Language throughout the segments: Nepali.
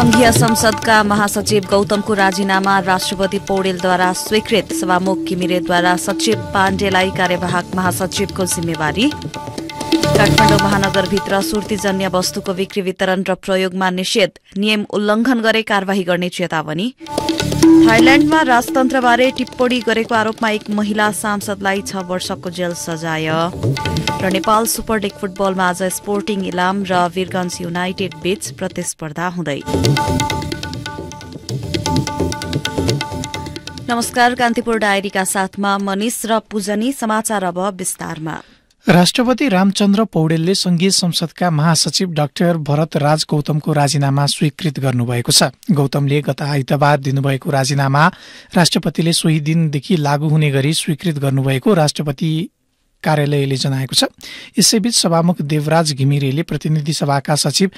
संघीय संसदका महासचिव गौतमको राजीनामा राष्ट्रपति पौडेलद्वारा स्वीकृत सभामुख किमिरेद्वारा सचिव पाण्डेलाई कार्यवाहक महासचिवको जिम्मेवारी काठमाडौँ महानगरभित्र सुर्तीजन्य वस्तुको बिक्री वितरण र प्रयोगमा निषेध नियम उल्लङ्घन गरे कार्यवाही गर्ने चेतावनी थाइल्याण्डमा राजतन्त्रबारे टिप्पणी गरेको आरोपमा एक महिला सांसदलाई छ वर्षको जेल सजाय र नेपाल सुपर लिग फुटबलमा आज स्पोर्टिङ इलाम र वीरगंज युनाइटेड बीच प्रतिस्पर्धा हुँदै नमस्कार कान्तिपुर डायरीका साथमा मनिष र पूजनी समाचार अब विस्तारमा राष्ट्रपति रामचन्द्र पौडेलले संघीय संसदका महासचिव डाक्टर भरत राज गौतमको राजीनामा स्वीकृत गर्नुभएको छ गौतमले गत आइतबार दिनुभएको राजीनामा राष्ट्रपतिले सोही दिनदेखि लागू हुने गरी स्वीकृत गर्नुभएको राष्ट्रपति कार्यालयले जनाएको छ यसैबीच सभामुख देवराज घिमिरेले प्रतिनिधि सभाका सचिव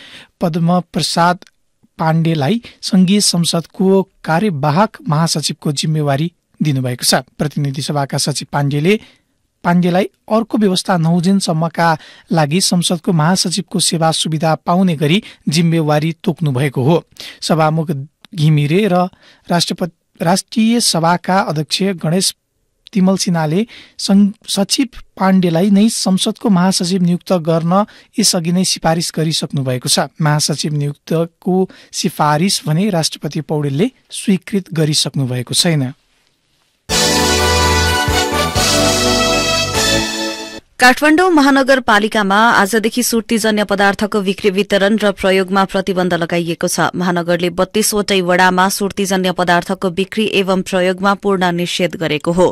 पद्मप्रसाद पाण्डेलाई संघीय संसदको कार्यवाहक महासचिवको जिम्मेवारी दिनुभएको छ प्रतिनिधि सभाका सचिव पाण्डेले पाण्डेलाई अर्को व्यवस्था नहुजेनसम्मका लागि संसदको महासचिवको सेवा सुविधा पाउने गरी जिम्मेवारी तोक्नु भएको हो सभामुख घिमिरे र राष्ट्रपति राष्ट्रिय सभाका अध्यक्ष गणेश तिमल सिन्हाले सचिव पाण्डेलाई नै संसदको महासचिव नियुक्त गर्न यसअघि नै सिफारिस गरिसक्नु भएको छ महासचिव नियुक्तको सिफारिस भने राष्ट्रपति पौडेलले स्वीकृत गरिसक्नु भएको छैन काठमाडौँ महानगरपालिकामा आजदेखि सुर्तीजन्य पदार्थको बिक्री वितरण र प्रयोगमा प्रतिबन्ध लगाइएको छ महानगरले बत्तीसवटै वडामा सुर्तीजन्य पदार्थको बिक्री एवं प्रयोगमा पूर्ण निषेध गरेको हो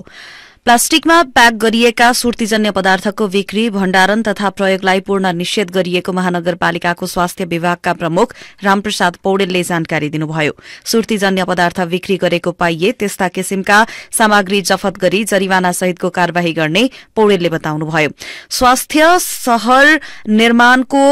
प्लास्टिकमा प्याक गरिएका सुर्तीजन्य पदार्थको बिक्री भण्डारण तथा प्रयोगलाई पूर्ण निषेध गरिएको महानगरपालिकाको स्वास्थ्य विभागका प्रमुख रामप्रसाद पौडेलले जानकारी दिनुभयो सुर्तीजन्य पदार्थ बिक्री गरेको पाइए त्यस्ता किसिमका सामग्री जफत गरी जरिवाना सहितको कार्यवाही गर्ने पौडेलले बताउनुभयो स्वास्थ्य शहर निर्माणको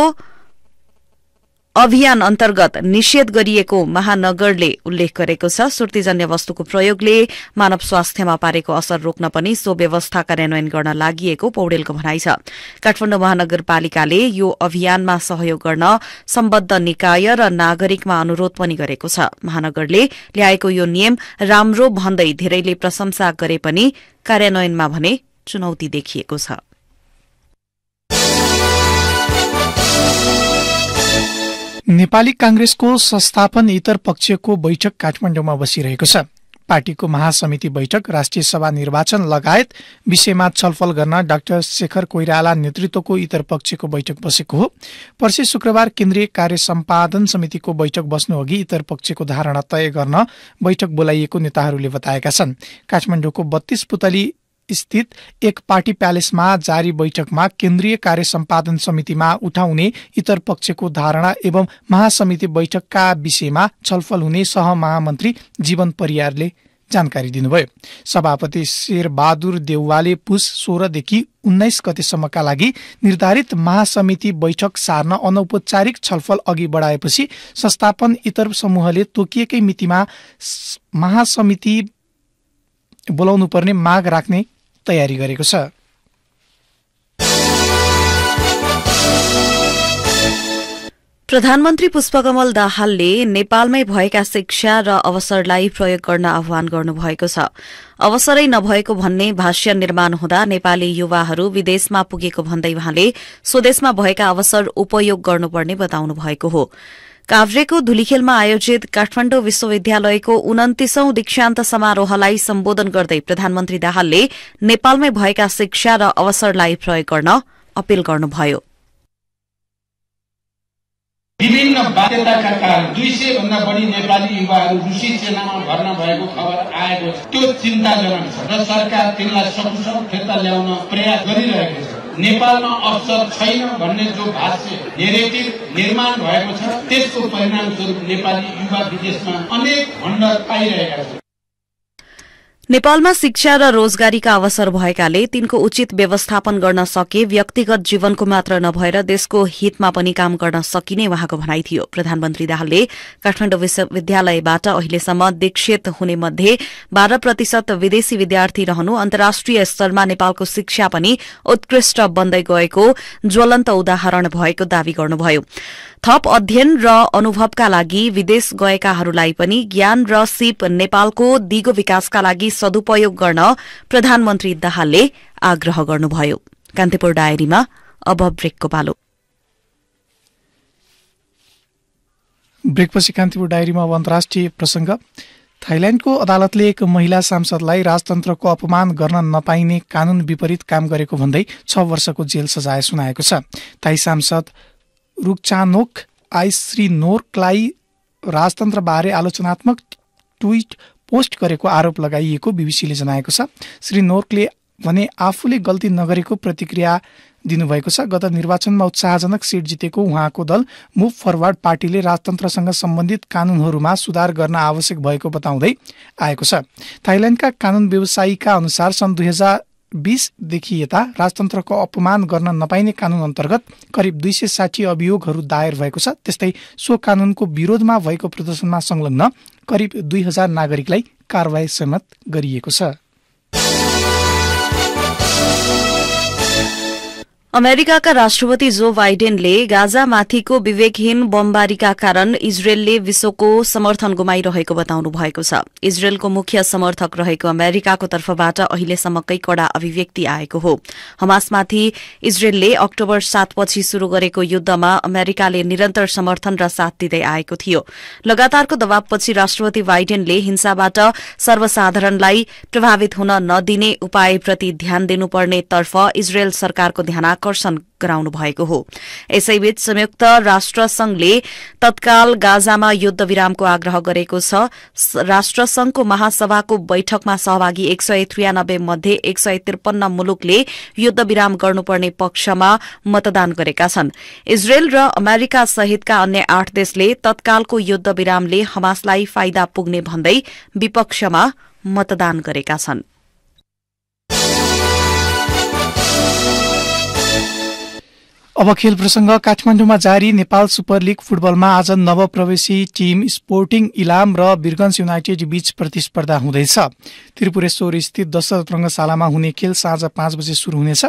अभियान अन्तर्गत निषेध गरिएको महानगरले उल्लेख गरेको छ सुर्तीजन्य वस्तुको प्रयोगले मानव स्वास्थ्यमा पारेको असर रोक्न पनि सो व्यवस्था कार्यान्वयन गर्न लागि पौडेलको भनाइ छ काठमाडौँ महानगरपालिकाले यो अभियानमा सहयोग गर्न सम्बद्ध निकाय र नागरिकमा अनुरोध पनि गरेको छ महानगरले ल्याएको यो नियम राम्रो भन्दै धेरैले प्रशंसा गरे पनि कार्यान्वयनमा भने चुनौती देखिएको छ नेपाली कांग्रेसको संस्थापन इतर पक्षको बैठक काठमाडौँमा बसिरहेको छ पार्टीको महासमिति बैठक राष्ट्रिय सभा निर्वाचन लगायत विषयमा छलफल गर्न डाक्टर शेखर कोइराला नेतृत्वको इतर पक्षको बैठक बसेको हो पर्सि शुक्रबार केन्द्रीय कार्य सम्पादन समितिको बैठक बस्नु अघि इतर पक्षको धारणा तय गर्न बैठक बोलाइएको नेताहरूले बताएका छन् काठमाडौँको बत्तीस पुतली स्थित एक पार्टी प्यालेसमा जारी बैठकमा केन्द्रीय कार्य सम्पादन समितिमा उठाउने इतर पक्षको धारणा एवं महासमिति बैठकका विषयमा छलफल हुने सह सहमहामन्त्री जीवन परियारले जानकारी दिनुभयो सभापति शेरबहादुर देउवाले पुष सोह्रदेखि उन्नाइस गतेसम्मका लागि निर्धारित महासमिति बैठक सार्न अनौपचारिक छलफल अघि बढाएपछि संस्थापन इतर समूहले तोकिएकै मितिमा महासमिति बोलाउनु पर्ने माग राख्ने तयारी गरेको छ प्रधानमन्त्री पुष्पकमल दाहालले नेपालमै भएका शिक्षा र अवसरलाई प्रयोग गर्न आह्वान गर्नुभएको छ अवसरै नभएको भन्ने भाष्य निर्माण हुँदा नेपाली युवाहरू विदेशमा पुगेको भन्दै वहाँले स्वदेशमा भएका अवसर उपयोग गर्नुपर्ने बताउनु भएको हो काभ्रेको धुलीखेलमा आयोजित काठमाडौँ विश्वविद्यालयको उन्तिसौं दीक्षान्त समारोहलाई सम्बोधन गर्दै प्रधानमन्त्री दाहालले नेपालमै भएका शिक्षा र अवसरलाई प्रयोग गर्न अपील गर्नुभयो विभिन्न बाध्यताका कारण दुई सय भन्दा बढी नेपाली युवाहरू रुसी सेनामा भर्ना भएको खबर आएको छ त्यो चिन्ताजनक छ र सरकार तिनलाई सकुशल फिर्ता ल्याउन प्रयास गरिरहेको छ नेपालमा अवसर छैन भन्ने जो भाष्य नेरेटिभ निर्माण भएको छ त्यसको परिणामस्वरूप नेपाली युवा विदेशमा अनेक भण्डार पाइरहेका छन् नेपालमा शिक्षा र रोजगारीका अवसर भएकाले तिनको उचित व्यवस्थापन गर्न सके व्यक्तिगत जीवनको मात्र नभएर देशको हितमा पनि काम गर्न सकिने उहाँको भनाइ थियो प्रधानमन्त्री दाहालले काठमाडौँ विश्वविद्यालयबाट अहिलेसम्म दीक्षित हुने मध्ये बाह्र प्रतिशत विदेशी विद्यार्थी रहनु अन्तर्राष्ट्रिय स्तरमा नेपालको शिक्षा पनि उत्कृष्ट बन्दै गएको ज्वलन्त उदाहरण भएको दावी गर्नुभयो थप अध्ययन र अनुभवका लागि विदेश गएकाहरूलाई पनि ज्ञान र सिप नेपालको दिगो विकासका लागि सदुपयोग गर्न प्रधानमन्त्री दाहालले आग्रह गर्नुभयो कान्तिपुर डायरीमा अब ब्रेकको पालो ब्रेकपछि कान्तिपुर डायरीमा अब अन्तर्राष्ट्रिय प्रसङ्ग थाइल्याण्डको अदालतले एक महिला सांसदलाई राजतन्त्रको अपमान गर्न नपाइने कानून विपरीत काम गरेको भन्दै छ वर्षको जेल सजाय सुनाएको छ थाई सांसद रुक्चानोक आइश्री नोर्कलाई राजतन्त्रबारे आलोचनात्मक ट्विट पोस्ट गरेको आरोप लगाइएको बिबिसीले जनाएको छ श्री नोर्कले भने आफूले गल्ती नगरेको प्रतिक्रिया दिनुभएको छ गत निर्वाचनमा उत्साहजनक सिट जितेको उहाँको दल मुभ फरवर्ड पार्टीले राजतन्त्रसँग सम्बन्धित कानूनहरूमा सुधार गर्न आवश्यक भएको बताउँदै आएको छ थाइल्याण्डका कानून व्यवसायीका अनुसार सन् दुई हजार बिसदेखि यता राजतन्त्रको अपमान गर्न नपाइने कानुन अन्तर्गत करिब दुई सय साठी अभियोगहरू दायर भएको छ त्यस्तै सो कानुनको विरोधमा भएको प्रदर्शनमा संलग्न करिब दुई हजार नागरिकलाई कारवाही समेत गरिएको छ अमेरिकाका राष्ट्रपति जो बाइडेनले गाजामाथिको विवेकहीन बमबारीका कारण इजरायलले विश्वको समर्थन गुमाइरहेको बताउनु भएको छ इजरायलको मुख्य समर्थक रहेको अमेरिकाको तर्फबाट अहिलेसम्मकै कड़ा अभिव्यक्ति आएको हो हमासमाथि इजरायलले अक्टोबर सातपछि शुरू गरेको युद्धमा अमेरिकाले निरन्तर समर्थन र साथ दिँदै आएको थियो लगातारको दवाबपछि राष्ट्रपति बाइडेनले हिंसाबाट सर्वसाधारणलाई प्रभावित हुन नदिने उपायप्रति ध्यान दिनुपर्नेतर्फ इजरायल सरकारको ध्यान आकर्षण गराउनु भएको हो यसैबीच संयुक्त राष्ट्र संघले तत्काल गाजामा युद्धविरामको आग्रह गरेको छ राष्ट्र संघको महासभाको बैठकमा सहभागी एक सय त्रियानब्बे मध्ये एक सय त्रिपन्न मुलुकले युद्धविराम गर्नुपर्ने पक्षमा मतदान गरेका छन् इजरायल र अमेरिका सहितका अन्य आठ देशले तत्कालको युद्धविरामले हमासलाई फाइदा पुग्ने भन्दै विपक्षमा मतदान गरेका छनृ अब खेल प्रसङ्ग काठमाडौँमा जारी नेपाल सुपर लिग फुटबलमा आज नवप्रवेशी टिम स्पोर्टिङ इलाम र बिरगन्स युनाइटेड बीच प्रतिस्पर्धा हुँदैछ त्रिपुरेश्वर स्थित दशरथ रङ्गशालामा हुने खेल साँझ पाँच बजे सुरु हुनेछ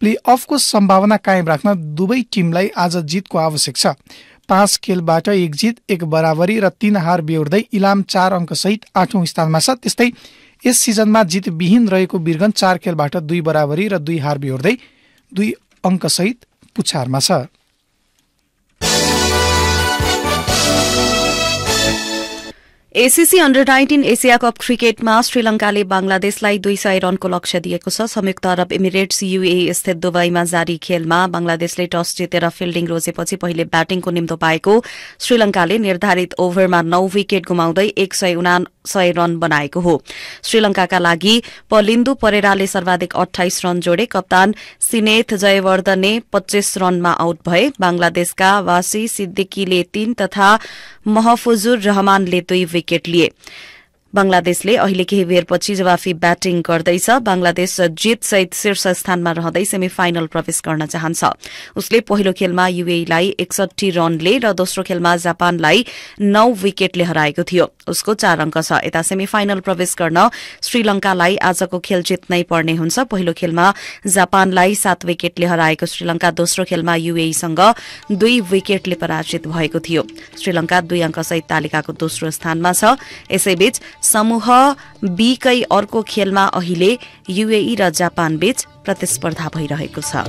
प्ले अफको सम्भावना कायम राख्न दुवै टिमलाई आज जितको आवश्यक छ पाँच खेलबाट एक जित एक बराबरी र तीन हार बेहोर्दै इलाम चार अङ्कसहित आठौँ स्थानमा छ त्यस्तै यस सिजनमा जितविहीन रहेको बिरगन चार खेलबाट दुई बराबरी र दुई हार बेहोर्दै दुई अङ्कसहित पुच्छारमा छ ACC under nineteen Asia cup क्रिकेटमा श्रीलंकाले बंगलादेशलाई दुई सय रनको लक्ष्य दिएको छ संयुक्त अरब इमिरेट्स युए e स्थित दुबईमा जारी खेलमा बंगलादेशले टस जितेर फिल्डिङ रोजेपछि पहिले ब्याटिङको निम्तो पाएको श्रीलंकाले निर्धारित ओभरमा नौ विकेट गुमाउँदै एक सय उना सय रन बनाएको हो श्रीलंकाका लागि पलिन्दु परेराले सर्वाधिक अठाइस रन जोडे कप्तान सिनेथ जयवर्धने पच्चीस रनमा आउट भए बंगलादेशका वासी सिद्दिकीले तीन तथा महफुजुर रहमानले दुई विकेट विकेट लिए बंगलादेशले अहिले केही बेरपछि जवाफी ब्याटिङ गर्दैछ बंगलादेश सहित शीर्ष स्थानमा रहँदै सेमी फाइनल प्रवेश गर्न चाहन्छ उसले पहिलो खेलमा युएलाई एकसठी रनले र दोस्रो खेलमा जापानलाई नौ विकेटले हराएको थियो उसको चार अङ्क छ यता सेमी फाइनल प्रवेश गर्न श्रीलंकालाई आजको खेल जित्नै पर्ने हुन्छ पहिलो खेलमा जापानलाई सात विकेटले हराएको श्रीलंका दोस्रो खेलमा युएसँग दुई विकेटले पराजित भएको थियो श्रीलंका दुई अङ्कसहित तालिकाको दोस्रो स्थानमा छ यसैबीच समूह बीकै अर्को खेलमा अहिले युएई र जापान बीच प्रतिस्पर्धा भइरहेको छ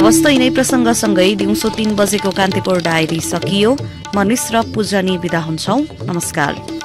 हवस्त यिनै प्रसङ्गसँगै दिउँसो तीन बजेको कान्तिपुर डायरी सकियो म निश्र पूजनी विदा हुन्छौ नमस्कार